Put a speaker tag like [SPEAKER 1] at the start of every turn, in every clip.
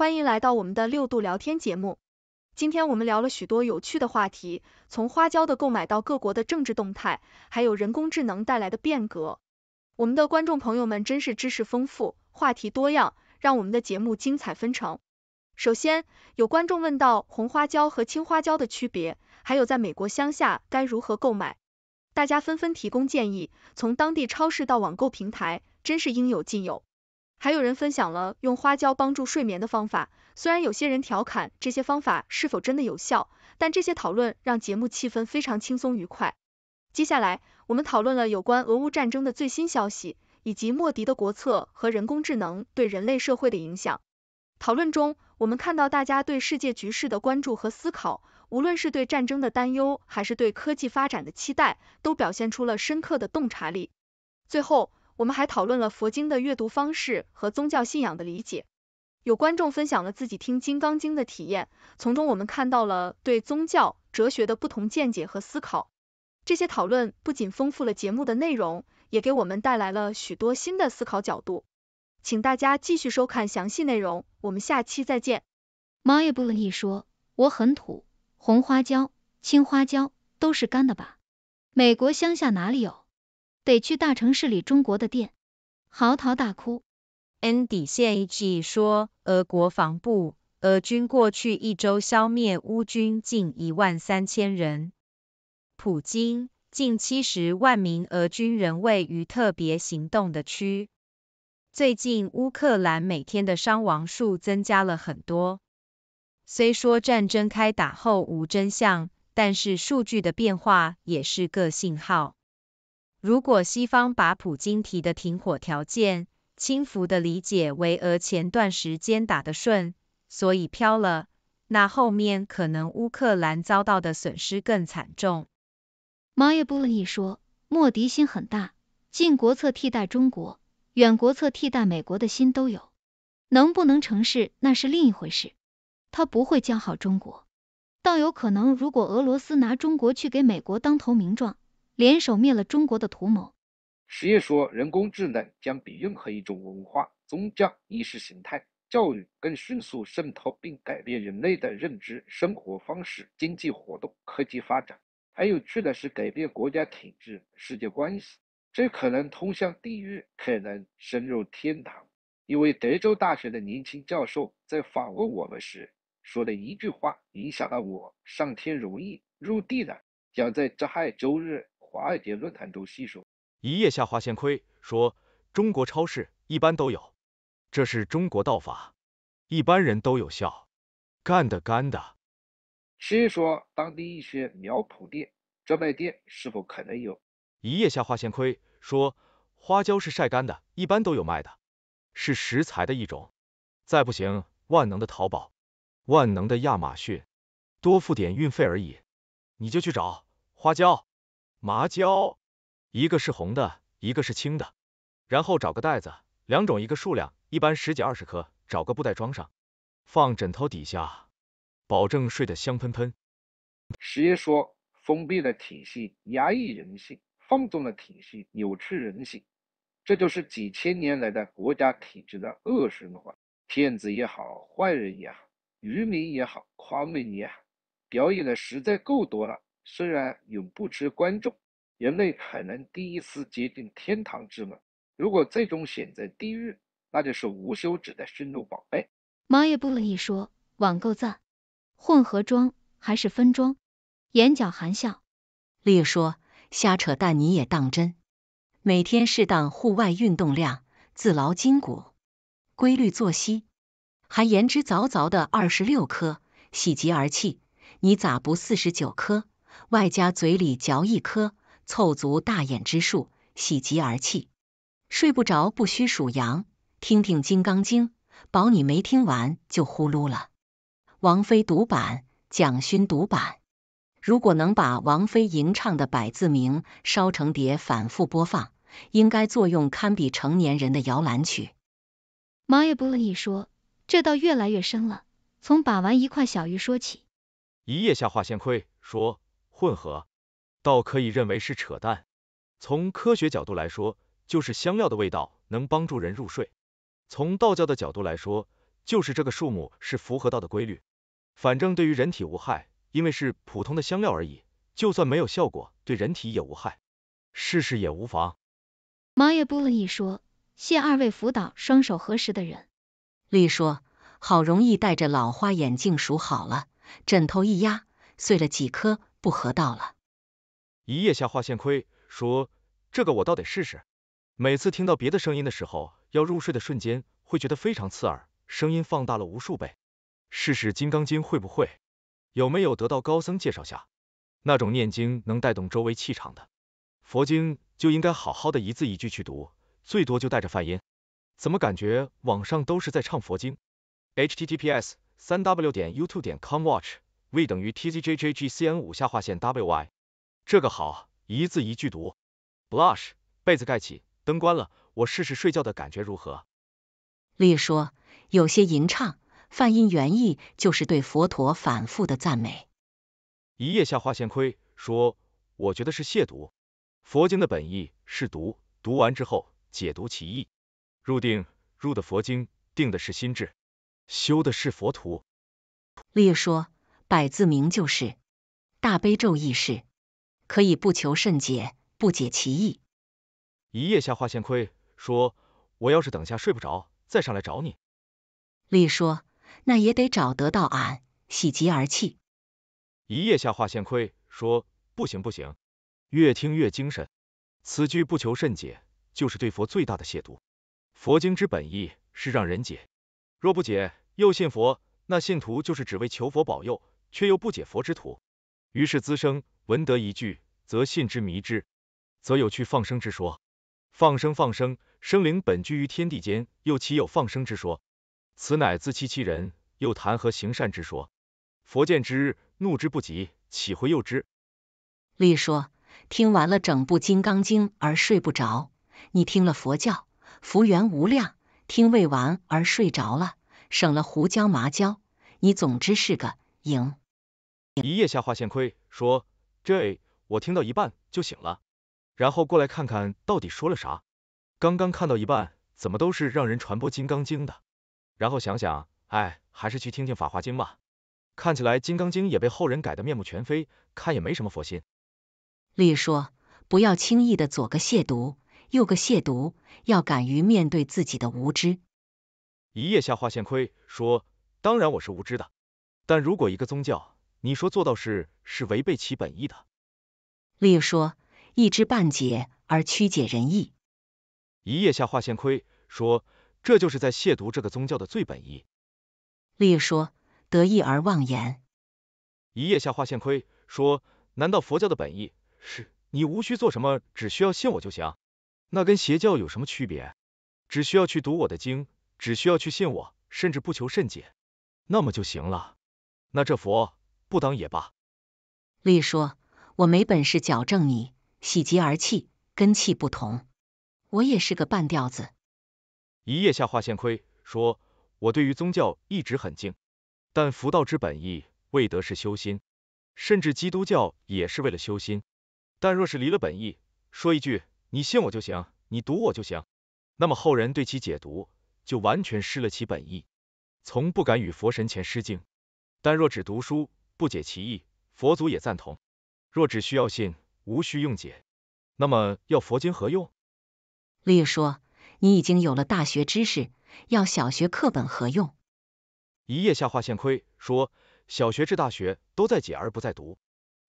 [SPEAKER 1] 欢迎来到我们的六度聊天节目。今天我们聊了许多有趣的话题，从花椒的购买到各国的政治动态，还有人工智能带来的变革。我们的观众朋友们真是知识丰富，话题多样，让我们的节目精彩纷呈。首先，有观众问到红花椒和青花椒的区别，还有在美国乡下该如何购买。大家纷纷提供建议，从当地超市到网购平台，真是应有尽有。还有人分享了用花椒帮助睡眠的方法，虽然有些人调侃这些方法是否真的有效，但这些讨论让节目气氛非常轻松愉快。接下来，我们讨论了有关俄乌战争的最新消息，以及莫迪的国策和人工智能对人类社会的影响。讨论中，我们看到大家对世界局势的关注和思考，无论是对战争的担忧还是对科技发展的期待，都表现出了深刻的洞察力。最后，我们还讨论了佛经的阅读方式和宗教信仰的理解。有观众分享了自己听《金刚经》的体验，从中我们看到了对宗教、哲学的不同见解和思考。这些讨论不仅丰富了节目的内容，也给我们带来了许多新的思考角度。请大家继续收看详细内容，我们下期再见。马也布乐意说，我很土，红花椒、青花
[SPEAKER 2] 椒都是干的吧？美国乡下哪里有？得去大城市里中国的店，嚎啕大哭。n d r a G 说，俄国
[SPEAKER 3] 防部，俄军过去一周消灭乌军近一万三千人，普京，近七十万名俄军人位于特别行动的区。最近乌克兰每天的伤亡数增加了很多。虽说战争开打后无真相，但是数据的变化也是个信号。如果西方把普京提的停火条件轻浮的理解为俄前段时间打得顺，
[SPEAKER 2] 所以飘了，那后面可能乌克兰遭到的损失更惨重。马耶布一说，莫迪心很大，近国策替代中国，远国策替代美国的心都有，能不能成事那是另一回事。他不会教好中国，倒有可能如果俄罗斯拿中国去给美国当投名状。联手灭了中国的图谋。
[SPEAKER 4] 实验说，人工智能将比任何一种文化、宗教、意识形态、教育更迅速渗透并改变人类的认知、生活方式、经济活动、科技发展。还有趣的是，改变国家体制、世界关系。这可能通向地狱，可能深入天堂。一位德州大学的年轻教授在访问我们时说的一句话，影响了我：上天容易入地难。将在灾害周日。华尔街论坛都吸说，
[SPEAKER 5] 一夜下花线亏，说中国超市一般都有，这是中国道法，一般人都有效，干的干的。
[SPEAKER 4] 细说当地一些苗
[SPEAKER 5] 圃店、专卖店是否可能有，一夜下花线亏，说花椒是晒干的，一般都有卖的，是食材的一种。再不行，万能的淘宝，万能的亚马逊，多付点运费而已，你就去找花椒。麻椒，一个是红的，一个是青的，然后找个袋子，两种一个数量，一般十几二十颗，找个布袋装上，放枕头底下，保证睡得香喷喷。
[SPEAKER 4] 师爷说，封闭的体系压抑人性，放纵的体系扭曲人性，这就是几千年来的国家体制的恶循环。骗子也好，坏人也好，愚民也好，狂民也好，表演的实在够多了。虽然永不知观众，人类可能第一次接近天堂之门。如果最终选择地狱，那就是无休止的驯鹿宝贝。
[SPEAKER 2] 马也不乐意说，网购赞，混合装还是分装？眼角含笑。丽说瞎扯淡，你也当真？每天适当
[SPEAKER 3] 户外运动量，自劳筋骨，规律作息，还言之凿凿的二十六颗，喜极而泣。你咋不四十九颗？外加嘴里嚼一颗，凑足大眼之数，喜极而泣。睡不着不需数羊，听听金刚经，保你没听完就呼噜了。王菲独版，蒋勋独版。如果能把王菲吟唱的百字名烧成碟反复播放，应该作用
[SPEAKER 5] 堪比成年人的摇篮曲。
[SPEAKER 2] 马也不乐意说，这倒越来越深了。从把玩一块小玉说起。
[SPEAKER 5] 一夜下化仙亏说。混合，倒可以认为是扯淡。从科学角度来说，就是香料的味道能帮助人入睡；从道教的角度来说，就是这个数目是符合道的规律。反正对于人体无害，因为是普通的香料而已。就算没有效果，对人体也无害，试试也无妨。
[SPEAKER 2] 王爷不乐意说，谢二位辅导，双手合十的人。李说，好容
[SPEAKER 3] 易戴着老花眼镜数好了，枕头一压，碎了几颗。不合
[SPEAKER 5] 道了。一夜下划线亏，说这个我倒得试试。每次听到别的声音的时候，要入睡的瞬间，会觉得非常刺耳，声音放大了无数倍。试试金刚经会不会？有没有得到高僧介绍下？那种念经能带动周围气场的佛经，就应该好好的一字一句去读，最多就带着泛音。怎么感觉网上都是在唱佛经？https://www.youtube.com/watch v 等于 t z j j g c n 五下划线 w y，这个好，一字一句读。blush 被子盖起，灯关了，我试试睡觉的感觉如何？
[SPEAKER 3] 丽说，有些吟唱、梵音原意就是对佛陀反复的赞美。
[SPEAKER 5] 一页下划线亏说，我觉得是亵渎。佛经的本意是读，读完之后解读其意。入定入的佛经，定的是心智，修的是佛徒。
[SPEAKER 3] 丽说。百字名就是大悲咒，意识，可以不求甚解，不解其意。
[SPEAKER 5] 一夜下化现亏说，我要是等下睡不着，再上来找你。
[SPEAKER 3] 力说，那也得找得到俺，喜极而泣。
[SPEAKER 5] 一夜下化现亏说，不行不行，越听越精神。此句不求甚解，就是对佛最大的亵渎。佛经之本意是让人解，若不解又信佛，那信徒就是只为求佛保佑。却又不解佛之徒，于是滋生闻得一句，则信之迷之，则有去放生之说。放生放生，生灵本居于天地间，又岂有放生之说？此乃自欺欺人，又谈何行善之说？佛见之怒之不及，岂会又之？
[SPEAKER 3] 立说听完了整部《金刚经》而睡不着，你听了佛教，福缘无量，听未完而睡着了，省了胡椒麻椒，你总之是个
[SPEAKER 5] 赢。一夜下化现亏说，这我听到一半就醒了，然后过来看看到底说了啥。刚刚看到一半，怎么都是让人传播金刚经的。然后想想，哎，还是去听听法华经吧。看起来金刚经也被后人改的面目全非，看也没什么佛心。
[SPEAKER 3] 例说，不要轻易的左个亵渎，右个亵渎，要敢于面对自己的无知。
[SPEAKER 5] 一夜下化现亏说，当然我是无知的，但如果一个宗教。你说做到事是违背其本意的。
[SPEAKER 3] 例如说一知半解而曲解人意。
[SPEAKER 5] 一叶下化现亏说这就是在亵渎这个宗教的最本意。
[SPEAKER 3] 例如说得意而妄言。
[SPEAKER 5] 一叶下化现亏说难道佛教的本意是你无需做什么，只需要信我就行？那跟邪教有什么区别？只需要去读我的经，只需要去信我，甚至不求甚解，那么就行了。那这佛？不当也罢。丽说：“
[SPEAKER 3] 我没本事矫正你，喜极而泣，根气不同。我也是个半吊子。”
[SPEAKER 5] 一叶下化现亏说：“我对于宗教一直很敬，但佛道之本意，为得是修心，甚至基督教也是为了修心。但若是离了本意，说一句‘你信我就行，你读我就行’，那么后人对其解读就完全失了其本意。从不敢与佛神前失敬，但若只读书。”不解其意，佛祖也赞同。若只需要信，无需用解，那么要佛经何用？例如
[SPEAKER 3] 说，你已经有了大学知识，要小学课本何用？
[SPEAKER 5] 一叶下化线亏说，小学至大学都在解而不在读，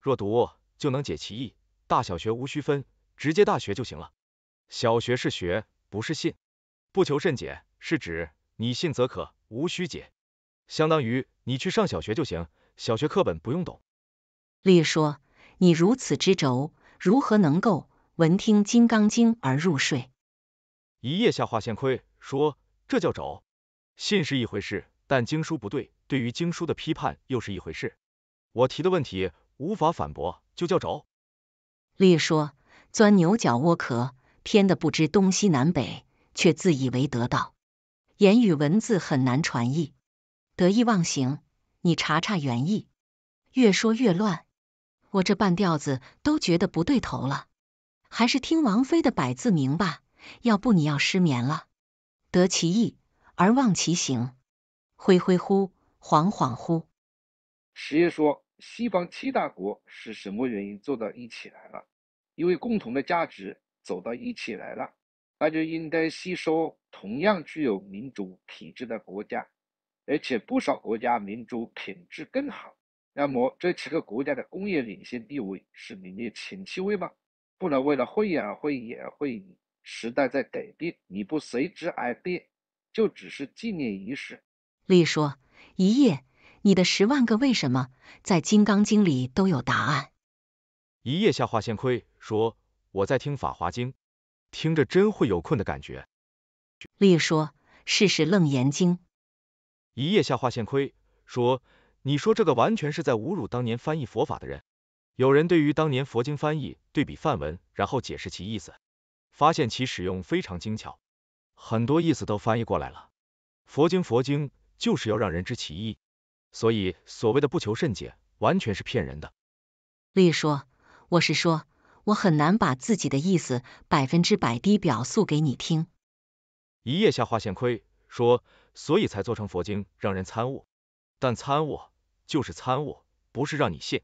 [SPEAKER 5] 若读就能解其意，大小学无需分，直接大学就行了。小学是学，不是信，不求甚解是指你信则可，无需解。相当于你去上小学就行，小学课本不用懂。
[SPEAKER 3] 李说：“你如此之轴，如何能够闻听金刚经而入睡？”
[SPEAKER 5] 一夜下化现亏说：“这叫轴。”信是一回事，但经书不对，对于经书的批判又是一回事。我提的问题无法反驳，就叫轴。
[SPEAKER 3] 李说：“钻牛角窝壳，偏的不知东西南北，却自以为得道。言语文字很难传译。”得意忘形，你查查原意。越说越乱，我这半调子都觉得不对头了。还是听王妃的百字明吧，要不你要失眠了。得其意而忘其形，恢恢乎，恍恍乎。
[SPEAKER 4] 十爷说，西方七大国是什么原因做到一起来了？因为共同的价值走到一起来了，那就应该吸收同样具有民主体制的国家。而且不少国家民族品质更好，那么这七个国家的工业领先地位是名列前七位吗？不能为了会议而会议而会议，时代在改变，你不随之而变，就只是纪念仪式。
[SPEAKER 3] 列说，一夜，你的十万个为什么在《金刚经》里都有答案。
[SPEAKER 5] 一夜下化仙亏说，我在听《法华经》，听着真会有困的感觉。
[SPEAKER 3] 列说，试试《楞严经》。
[SPEAKER 5] 一夜下划线亏，说你说这个完全是在侮辱当年翻译佛法的人。有人对于当年佛经翻译对比范文，然后解释其意思，发现其使用非常精巧，很多意思都翻译过来了。佛经佛经就是要让人知其意，所以所谓的不求甚解完全是骗人的。
[SPEAKER 3] 如说，我是说我很难把自己的意思百分之百低表述给你听。
[SPEAKER 5] 一夜下划线亏。说，所以才做成佛经让人参悟，但参悟就是参悟，不是让你信，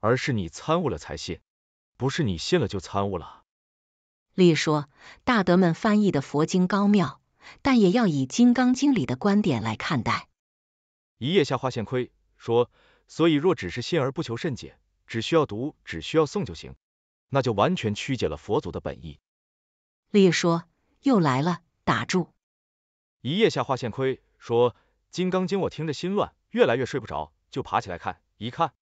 [SPEAKER 5] 而是你参悟了才信，不是你信了就参悟了。
[SPEAKER 3] 丽说，大德们翻译的佛经高妙，但也要以《金刚经》里的观点来看待。
[SPEAKER 5] 一叶下花现亏说，所以若只是信而不求甚解，只需要读，只需要诵就行，那就完全曲解了佛祖的本意。
[SPEAKER 3] 丽说，又来了，
[SPEAKER 5] 打住。一夜下化现亏说《金刚经》，我听着心乱，越来越睡不着，就爬起来看一看。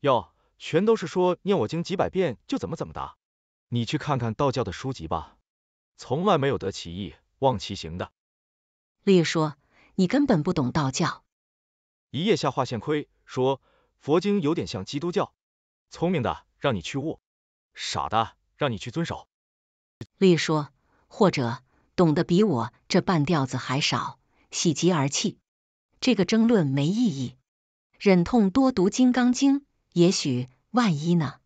[SPEAKER 5] 哟，全都是说念我经几百遍就怎么怎么的。你去看看道教的书籍吧，从来没有得其意忘其形的。
[SPEAKER 3] 丽说，你根本不懂道教。
[SPEAKER 5] 一夜下化现亏说，佛经有点像基督教，聪明的让你去悟，傻的让你去遵守。丽说，或者。
[SPEAKER 3] 懂得比我这半吊子还少，喜极而泣。这个争论没意义，忍痛多读《金刚经》，也许万一呢？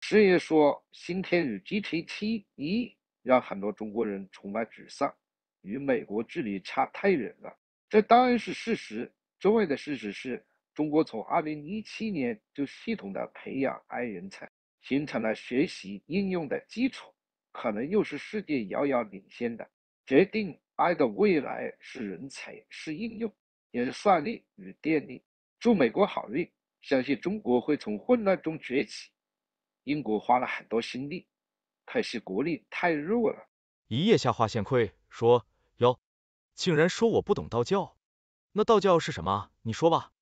[SPEAKER 4] 师爷说，新天宇 g t 七一让很多中国人崇拜沮丧，与美国距离差太远了。这当然是事实。重要的事实是中国从二零一七年就系统的培养 i 人才，形成了学习应用的基础。可能又是世界遥遥领先的，决定 AI 的未来是人才，是应用，也是算力与电力。祝美国好运，相信中国会从混乱中崛起。英国花了很多心力，可惜国力太弱了。
[SPEAKER 5] 一夜下花仙魁说哟，竟然说我不懂道教，那道教是什么？你说
[SPEAKER 4] 吧。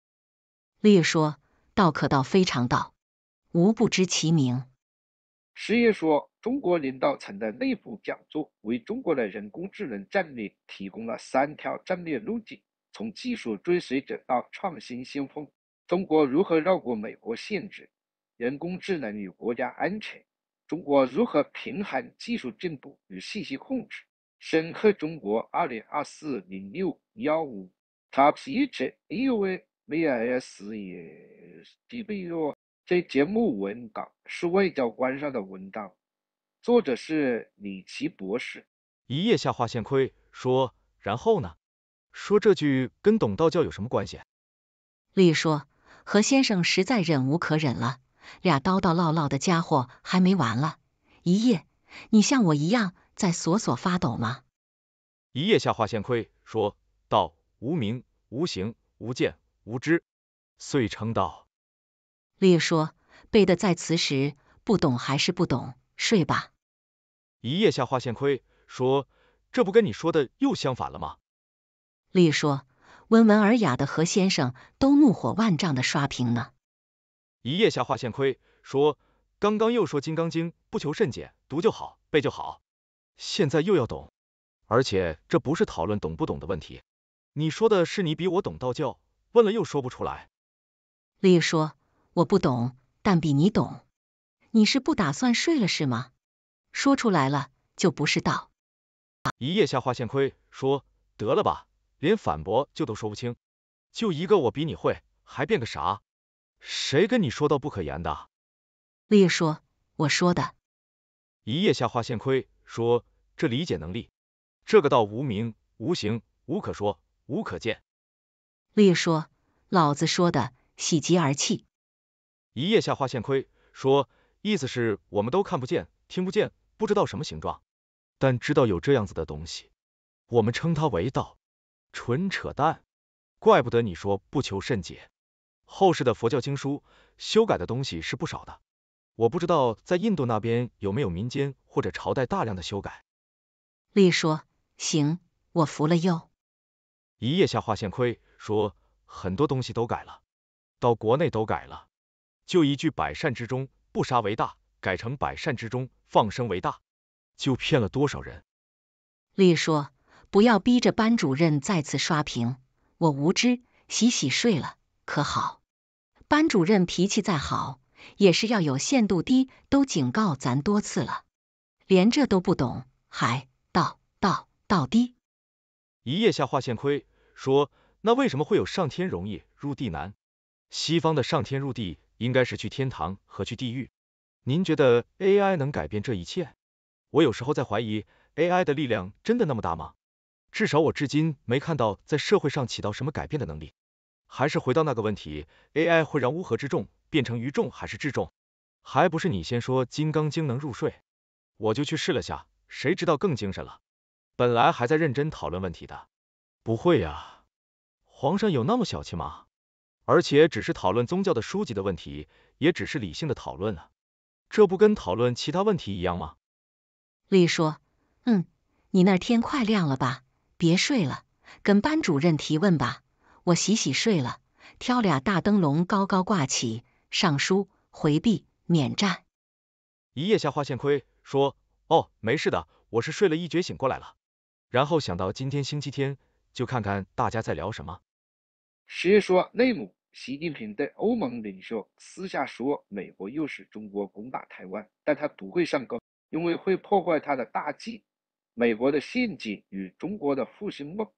[SPEAKER 3] 列说道可道非常道，无不知其名。
[SPEAKER 4] 施耶说，中国领导层的内部讲座为中国的人工智能战略提供了三条战略路径：从技术追随者到创新先锋，中国如何绕过美国限制？人工智能与国家安全，中国如何平衡技术进步与信息控制？审核中国二零二四零六幺五，他批准 UVAIS 也具备有。这节目文稿是外交官上的文档，作者是李琦博士。一
[SPEAKER 5] 夜下划线亏说，然后呢？说这句跟董道教有什么关系？
[SPEAKER 3] 李说，何先生实在忍无可忍了，俩叨叨唠唠的家伙还没完了。一夜，你像我一样在索索发抖吗？
[SPEAKER 5] 一夜下划线亏说道，无名、无形、无见、无知，遂称道。
[SPEAKER 3] 李说背的在此时不懂还是不懂，睡吧。
[SPEAKER 5] 一夜下划线亏说，这不跟你说的又相反了吗？
[SPEAKER 3] 李说温文尔雅的何先生都怒火万丈的刷屏呢。
[SPEAKER 5] 一夜下划线亏说，刚刚又说金刚经不求甚解，读就好，背就好，现在又要懂，而且这不是讨论懂不懂的问题，你说的是你比我懂道教，问了又说不出来。
[SPEAKER 3] 李说。我不懂，但比你懂。你是不打算睡了是吗？说出来了就不是道。
[SPEAKER 5] 一夜下划线亏说，得了吧，连反驳就都说不清，就一个我比你会，还变个啥？谁跟你说到不可言的？丽
[SPEAKER 3] 说，我说的。
[SPEAKER 5] 一夜下划线亏说，这理解能力，这个道无名、无形、无可说、无可见。
[SPEAKER 3] 丽说，老子说的，喜极而泣。
[SPEAKER 5] 一叶下划线亏说，意思是我们都看不见、听不见，不知道什么形状，但知道有这样子的东西，我们称它为道。纯扯淡，怪不得你说不求甚解。后世的佛教经书修改的东西是不少的，我不知道在印度那边有没有民间或者朝代大量的修改。丽说，行，我服了又。一叶下划线亏说，很多东西都改了，到国内都改了。就一句百善之中不杀为大，改成百善之中放生为大，就骗了多少人？
[SPEAKER 3] 丽说不要逼着班主任再次刷屏，我无知，洗洗睡了，可好？班主任脾气再好，也是要有限度，低都警告咱多次了，连这都不懂，还倒倒倒低。
[SPEAKER 5] 一夜下化线亏，说那为什么会有上天容易入地难？西方的上天入地。应该是去天堂和去地狱，您觉得 AI 能改变这一切？我有时候在怀疑，AI 的力量真的那么大吗？至少我至今没看到在社会上起到什么改变的能力。还是回到那个问题，AI 会让乌合之众变成愚众还是智众？还不是你先说《金刚经》能入睡，我就去试了下，谁知道更精神了。本来还在认真讨论问题的，不会呀，皇上有那么小气吗？而且只是讨论宗教的书籍的问题，也只是理性的讨论啊，这不跟讨论其他问题一样吗？
[SPEAKER 3] 丽说，嗯，你那天快亮了吧，别睡了，跟班主任提问吧，我洗洗睡了，挑俩大灯笼高高挂起，上书回避免战。
[SPEAKER 5] 一夜下花线亏说，哦，没事的，我是睡了一觉醒过来了，然后想到今天星期天，就看看大家在聊什么。
[SPEAKER 4] 谁说，内蒙？习近平对欧盟领袖私下说，美国诱使中国攻打台湾，但他不会上钩，因为会破坏他的大计。美国的陷阱与中国的复兴梦。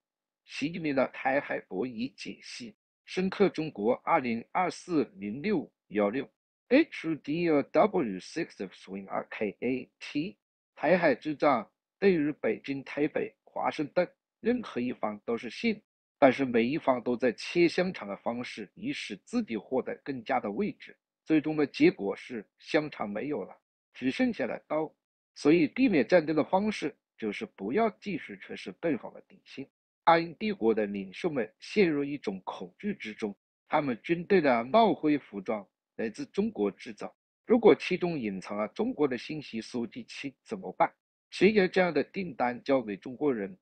[SPEAKER 4] 习近平的台海博弈解析，深刻。中国二零二四零六幺六 H D O W Six Swing R K A T。台海之战对于北京、台北、华盛顿任何一方都是戏。但是每一方都在切香肠的方式，以使自己获得更加的位置。最终的结果是香肠没有了，只剩下了刀。所以避免战争的方式就是不要继续测试对方的底线。阿英帝国的领袖们陷入一种恐惧之中，他们军队的帽徽、服装来自中国制造。如果其中隐藏了中国的信息收集器怎么办？谁将这样的订单交给中国人？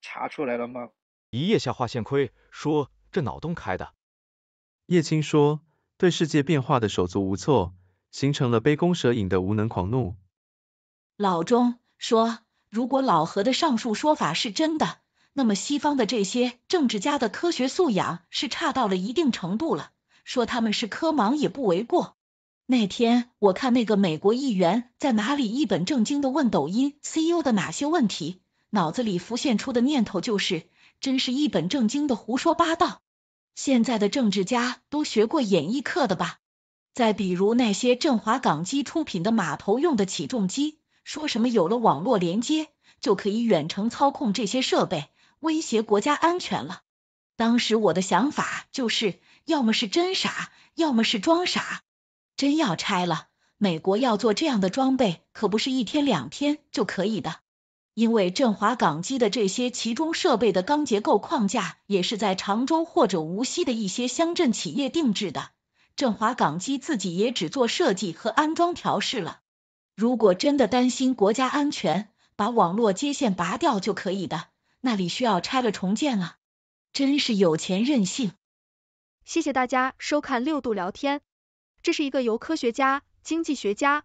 [SPEAKER 4] 查出来了吗？
[SPEAKER 5] 一夜下划线亏说这脑洞开的，叶青说对世界变化的手足无措，形成了杯弓蛇影的无能狂怒。
[SPEAKER 6] 老钟说如果老何的上述说法是真的，那么西方的这些政治家的科学素养是差到了一定程度了，说他们是科盲也不为过。那天我看那个美国议员在哪里一本正经的问抖音 CEO 的哪些问题，脑子里浮现出的念头就是。真是一本正经的胡说八道！现在的政治家都学过演艺课的吧？再比如那些振华港机出品的码头用的起重机，说什么有了网络连接就可以远程操控这些设备，威胁国家安全了。当时我的想法就是，要么是真傻，要么是装傻。真要拆了，美国要做这样的装备，可不是一天两天就可以的。因为振华港机的这些其中设备的钢结构框架也是在常州或者无锡的一些乡镇企业定制的，振华港机自己也只做设计和安装调试了。如果真的担心国家安全，把网络接线拔掉就可以的，那里需要拆了重建了。真是有钱任性。
[SPEAKER 1] 谢谢大家收看六度聊天，这是一个由科学家、经济学家。